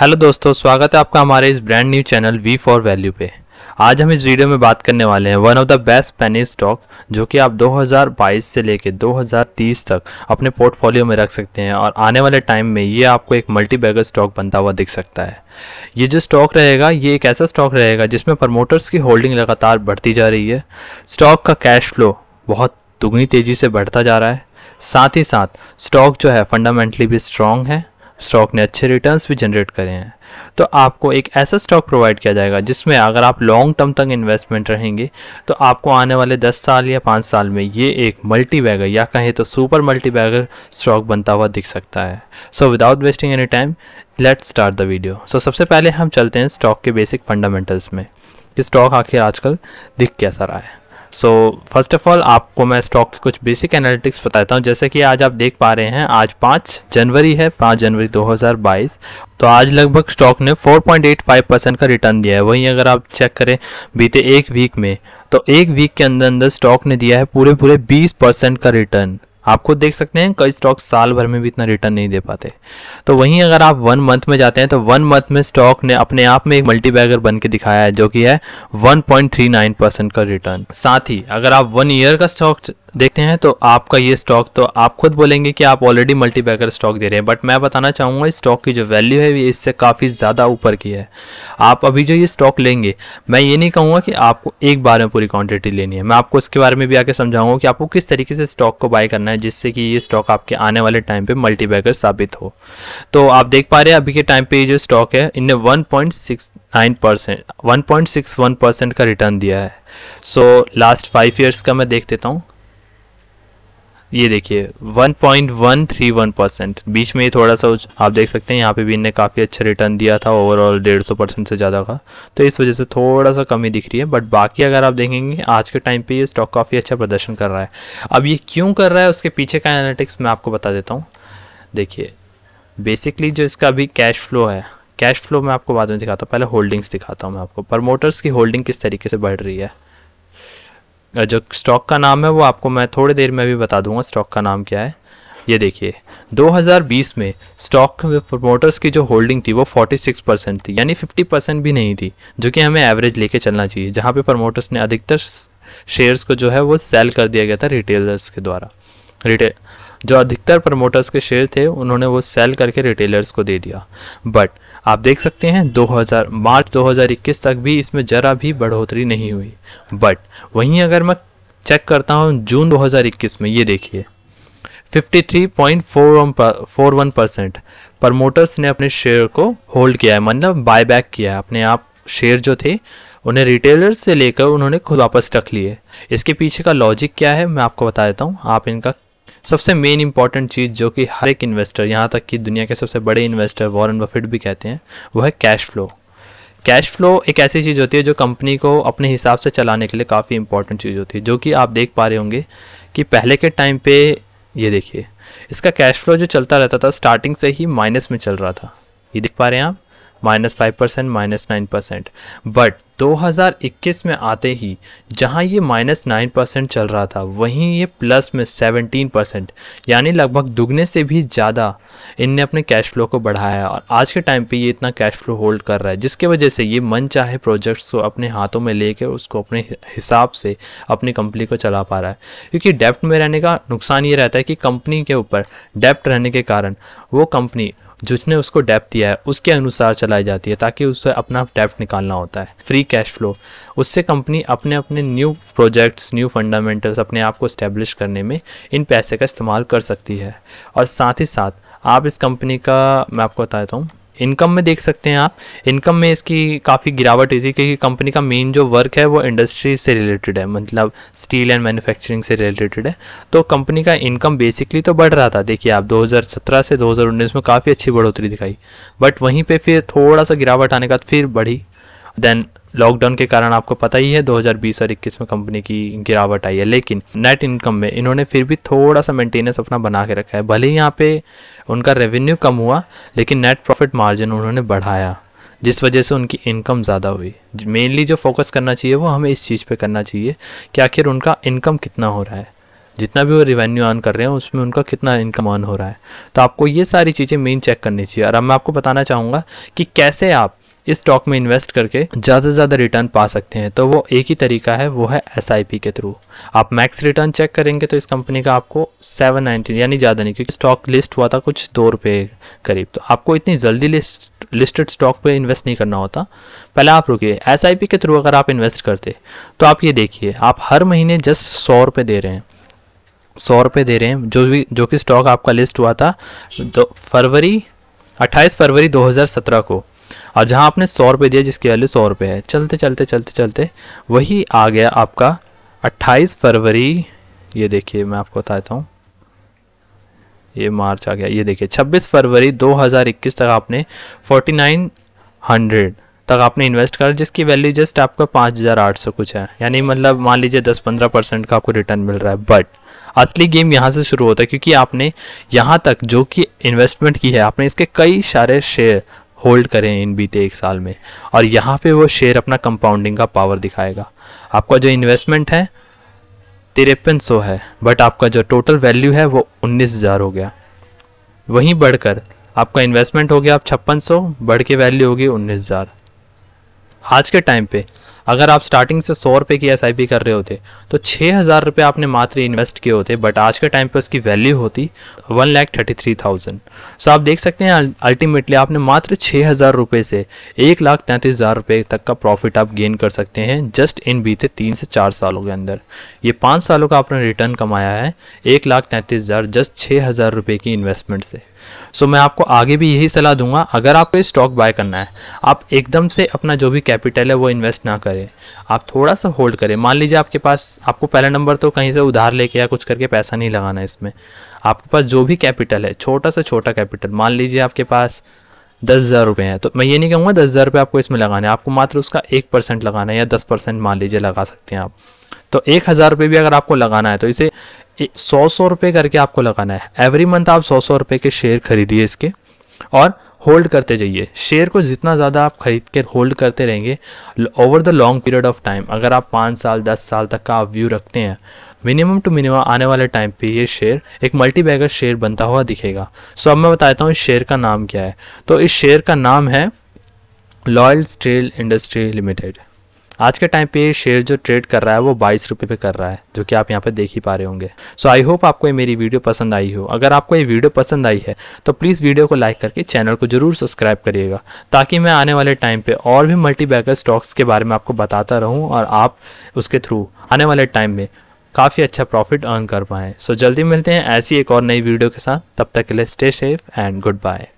hello दोस्तों स्वागत है आपका हमारे इस brand new channel we for value पे आज हम इस वीडियो में बात करने वाले हैं one of the best penny stock जो कि आप 2022 से लेकर 2030 तक अपने पोर्टफोलियो में रख सकते हैं और आने वाले टाइम में ये आपको एक मल्टी बैगर स्टॉक बनता हुआ दिख सकता है ये जो स्टॉक रहेगा ये एक ऐसा स्टॉक रहेगा जिसमें प्रमोटर्स की होल्डिंग लगातार बढ़ती जा रही है स्टॉक का कैश फ्लो बहुत दुगनी तेज़ी से बढ़ता जा रहा है साथ ही साथ स्टॉक जो है फंडामेंटली भी स्ट्रॉन्ग है स्टॉक ने अच्छे रिटर्न्स भी जनरेट करे हैं तो आपको एक ऐसा स्टॉक प्रोवाइड किया जाएगा जिसमें अगर आप लॉन्ग टर्म तक इन्वेस्टमेंट रहेंगे तो आपको आने वाले 10 साल या 5 साल में ये एक मल्टी बैगर या कहें तो सुपर मल्टी बैगर स्टॉक बनता हुआ दिख सकता है so without wasting any time let start the video so सबसे पहले हम चलते हैं स्टॉक के बेसिक फंडामेंटल्स में कि स्टॉक आखिर आजकल दिख कैसा रहा है सो फर्स्ट ऑफ ऑल आपको मैं स्टॉक के कुछ बेसिक एनालिटिक्स बताता हूँ जैसे कि आज आप देख पा रहे हैं आज पाँच जनवरी है पाँच जनवरी 2022 तो आज लगभग स्टॉक ने 4.85 परसेंट का रिटर्न दिया है वहीं अगर आप चेक करें बीते एक वीक में तो एक वीक के अंदर अंदर स्टॉक ने दिया है पूरे पूरे 20 परसेंट का रिटर्न आप खुद देख सकते हैं कई स्टॉक साल भर में भी इतना रिटर्न नहीं दे पाते तो वहीं अगर आप वन मंथ में जाते हैं तो वन मंथ में स्टॉक ने अपने आप में एक मल्टी बैगर बन के दिखाया है जो कि है 1.39 परसेंट का रिटर्न साथ ही अगर आप वन ईयर का स्टॉक देखते हैं तो आपका ये स्टॉक तो आप खुद बोलेंगे कि आप ऑलरेडी मल्टीपैकर स्टॉक दे रहे हैं बट मैं बताना चाहूँगा इस स्टॉक की जो वैल्यू है ये इससे काफ़ी ज़्यादा ऊपर की है आप अभी जो ये स्टॉक लेंगे मैं ये नहीं कहूँगा कि आपको एक बार में पूरी क्वांटिटी लेनी है मैं आपको इसके बारे में भी आके समझाऊंगा कि आपको किस तरीके से स्टॉक को बाय करना है जिससे कि ये स्टॉक आपके आने वाले टाइम पर मल्टी साबित हो तो आप देख पा रहे हैं अभी के टाइम पर ये जो स्टॉक है इनने one nine percent one point six one percent का रिटर्न दिया है सो लास्ट फाइव ईयर्स का मैं देख देता हूँ ये देखिए 1.131 परसेंट बीच में ये थोड़ा सा आप देख सकते हैं यहाँ पे भी इनने काफ़ी अच्छा रिटर्न दिया था ओवरऑल डेढ़ सौ परसेंट से ज़्यादा का तो इस वजह से थोड़ा सा कमी दिख रही है बट बाकी अगर आप देखेंगे आज के टाइम पे ये स्टॉक काफ़ी अच्छा प्रदर्शन कर रहा है अब ये क्यों कर रहा है उसके पीछे का एनालिटिक्स मैं आपको बता देता हूँ देखिए बेसिकली जो इसका अभी कैश फ्लो है कैश फ्लो मैं आपको बाद में दिखाता हूँ पहले होल्डिंग्स दिखाता हूँ मैं आपको प्रमोटर्स की होल्डिंग किस तरीके से बढ़ रही है जो स्टॉक का नाम है वो आपको मैं थोड़ी देर में भी बता दूंगा स्टॉक का नाम क्या है ये देखिए 2020 में स्टॉक प्रमोटर्स की जो होल्डिंग थी वो 46 परसेंट थी यानी 50 परसेंट भी नहीं थी जो कि हमें एवरेज लेके चलना चाहिए जहाँ पे प्रमोटर्स ने अधिकतर शेयर्स को जो है वो सेल कर दिया गया था रिटेलर्स के द्वारा रिटेल जो अधिकतर प्रमोटर्स के शेयर थे उन्होंने वो सेल करके रिटेलर्स को दे दिया बट आप देख सकते हैं 2000 मार्च 2021 तक भी इसमें ज़रा भी बढ़ोतरी नहीं हुई बट वहीं अगर मैं चेक करता हूँ जून 2021 में ये देखिए 53.41 परसेंट प्रमोटर्स ने अपने शेयर को होल्ड किया है मतलब बाय बैक किया है अपने आप शेयर जो थे उन्हें रिटेलर्स से लेकर उन्होंने खुद वापस रख लिए इसके पीछे का लॉजिक क्या है मैं आपको बता देता हूँ आप इनका सबसे मेन इंपॉर्टेंट चीज़ जो कि हर एक इन्वेस्टर यहाँ तक कि दुनिया के सबसे बड़े इन्वेस्टर वॉरेन बफेट भी कहते हैं वह है कैश फ्लो कैश फ्लो एक ऐसी चीज़ होती है जो कंपनी को अपने हिसाब से चलाने के लिए काफ़ी इंपॉर्टेंट चीज़ होती है जो कि आप देख पा रहे होंगे कि पहले के टाइम पे ये देखिए इसका कैश फ्लो जो चलता रहता था स्टार्टिंग से ही माइनस में चल रहा था ये देख पा रहे हैं आप minus five percent minus nine percent but 2021 में आते ही जहां ये माइनस नाइन परसेंट चल रहा था वहीं ये प्लस में 17 परसेंट यानी लगभग दुगने से भी ज़्यादा इनने अपने कैश फ्लो को बढ़ाया और आज के टाइम पे ये इतना कैश फ्लो होल्ड कर रहा है जिसके वजह से ये मन चाहे प्रोजेक्ट्स को अपने हाथों में लेकर उसको अपने हिसाब से अपनी कंपनी को चला पा रहा है क्योंकि डेप्ट में रहने का नुकसान ये रहता है कि कंपनी के ऊपर डेप्ट रहने के कारण वो कंपनी जिसने उसको डेप्ट दिया है उसके अनुसार चलाई जाती है ताकि उससे अपना डेप्ट निकालना होता है फ्री कैश फ्लो उससे कंपनी अपने अपने न्यू प्रोजेक्ट्स न्यू फंडामेंटल्स अपने आप को इस्टेब्लिश करने में इन पैसे का इस्तेमाल कर सकती है और साथ ही साथ आप इस कंपनी का मैं आपको बता देता हूँ इनकम में देख सकते हैं आप इनकम में इसकी काफ़ी गिरावट हुई थी क्योंकि कंपनी का मेन जो वर्क है वो इंडस्ट्री से रिलेटेड है मतलब स्टील एंड मैन्युफैक्चरिंग से रिलेटेड है तो कंपनी का इनकम बेसिकली तो बढ़ रहा था देखिए आप 2017 से 2019 में काफ़ी अच्छी बढ़ोतरी दिखाई बट वहीं पर फिर थोड़ा सा गिरावट आने के बाद फिर बढ़ी देन लॉकडाउन के कारण आपको पता ही है 2020 और 21 में कंपनी की गिरावट आई है लेकिन नेट इनकम में इन्होंने फिर भी थोड़ा सा मेंटेनेंस अपना बना के रखा है भले ही यहाँ पे उनका रेवेन्यू कम हुआ लेकिन नेट प्रॉफिट मार्जिन उन्होंने बढ़ाया जिस वजह से उनकी इनकम ज़्यादा हुई मेनली जो फोकस करना चाहिए वो हमें इस चीज़ पे करना चाहिए कि आखिर उनका इनकम कितना हो रहा है जितना भी वो रिवेन्यू अर्न कर रहे हैं उसमें उनका कितना इनकम अर्न हो रहा है तो आपको ये सारी चीज़ें मेन चेक करनी चाहिए और अब मैं आपको बताना चाहूँगा कि कैसे आप इस स्टॉक में इन्वेस्ट करके ज़्यादा से ज़्यादा रिटर्न पा सकते हैं तो वो एक ही तरीका है वो है एस के थ्रू आप मैक्स रिटर्न चेक करेंगे तो इस कंपनी का आपको सेवन यानी ज़्यादा नहीं क्योंकि स्टॉक लिस्ट हुआ था कुछ दो रुपये करीब तो आपको इतनी जल्दी लिस्ट लिस्टेड स्टॉक पे इन्वेस्ट नहीं करना होता पहले आप रुकिए एस के थ्रू अगर आप इन्वेस्ट करते तो आप ये देखिए आप हर महीने जस्ट सौ दे रहे हैं सौ रुपये दे रहे हैं जो भी जो कि स्टॉक आपका लिस्ट हुआ था फरवरी 28 फरवरी 2017 को और जहाँ आपने सौ रुपये दिया जिसकी वैल्यू सौ रुपये है चलते चलते चलते चलते वही आ गया आपका अट्ठाईस फरवरी ये देखिए मैं आपको बताता हूँ ये मार्च आ गया ये देखिए 26 फरवरी 2021 तक आपने 4900 तक आपने इन्वेस्ट करा जिसकी वैल्यू जस्ट आपका 5800 कुछ है यानी मतलब मान लीजिए 10-15 परसेंट का आपको रिटर्न मिल रहा है बट असली गेम यहाँ से शुरू होता है क्योंकि आपने यहाँ तक जो कि इन्वेस्टमेंट की है आपने इसके कई सारे शेयर होल्ड करें इन बीते एक साल में और यहाँ पे वो शेयर अपना कंपाउंडिंग का पावर दिखाएगा आपका जो इन्वेस्टमेंट है तिरपन सौ है बट आपका जो टोटल वैल्यू है वो उन्नीस हज़ार हो गया वहीं बढ़कर आपका इन्वेस्टमेंट हो गया आप छप्पन सौ बढ़ के वैल्यू होगी उन्नीस हज़ार आज के टाइम पे अगर आप स्टार्टिंग से सौ रुपये की एस कर रहे होते तो छः हज़ार रुपये आपने मात्र इन्वेस्ट किए होते बट आज के टाइम पे उसकी वैल्यू होती one lakh thirty three thousand so आप देख सकते हैं अल्टीमेटली आपने मात्र छः हज़ार रुपये से एक लाख तैंतीस हज़ार रुपये तक का प्रॉफिट आप गेन कर सकते हैं जस्ट इन बीते तीन से चार सालों के अंदर ये पाँच सालों का आपने रिटर्न कमाया है एक लाख तैंतीस हज़ार जस्ट छः हज़ार रुपये की इन्वेस्टमेंट से सो मैं आपको आगे भी यही सलाह दूंगा अगर आपको स्टॉक बाय करना है आप एकदम से अपना जो भी कैपिटल है वो इन्वेस्ट ना करें आप थोड़ा सा होल्ड करें मान लीजिए आपके पास आपको पहला नंबर तो कहीं से उधार लेके या कुछ करके पैसा नहीं लगाना है इसमें आपके पास जो भी कैपिटल है छोटा सा छोटा कैपिटल मान लीजिए आपके पास दस हज़ार रुपये हैं तो मैं ये नहीं कहूँगा दस हज़ार रुपये आपको इसमें लगाना है आपको मात्र उसका एक परसेंट लगाना है या दस परसेंट मान लीजिए लगा सकते हैं आप तो एक हज़ार रुपये भी अगर आपको लगाना है तो इसे सौ सौ रुपये करके आपको लगाना है एवरी मंथ आप सौ सौ रुपये के शेयर खरीदिए इसके और होल्ड करते जाइए शेयर को जितना ज़्यादा आप खरीद के होल्ड करते रहेंगे over the long period of time अगर आप पाँच साल दस साल तक का आप व्यू रखते हैं मिनिमम टू मिनिमम आने वाले टाइम पे ये शेयर एक मल्टी बैगर शेयर बनता हुआ दिखेगा सो अब मैं बताता हूँ इस शेयर का नाम क्या है तो इस शेयर का नाम है लॉयल स्टील इंडस्ट्री लिमिटेड आज के टाइम पे शेयर जो ट्रेड कर रहा है वो बाईस रुपये पे कर रहा है जो कि आप यहाँ पे देख ही पा रहे होंगे सो आई होप आपको ये मेरी वीडियो पसंद आई हो अगर आपको ये वीडियो पसंद आई है तो प्लीज़ वीडियो को लाइक करके चैनल को जरूर सब्सक्राइब करिएगा ताकि मैं आने वाले टाइम पर और भी मल्टी बैगर स्टॉक्स के बारे में आपको बताता रहूँ और आप उसके थ्रू आने वाले टाइम में काफ़ी अच्छा प्रॉफिट अर्न कर पाएँ सो जल्दी मिलते हैं ऐसी एक और नई वीडियो के साथ तब तक के लिए stay safe and good bye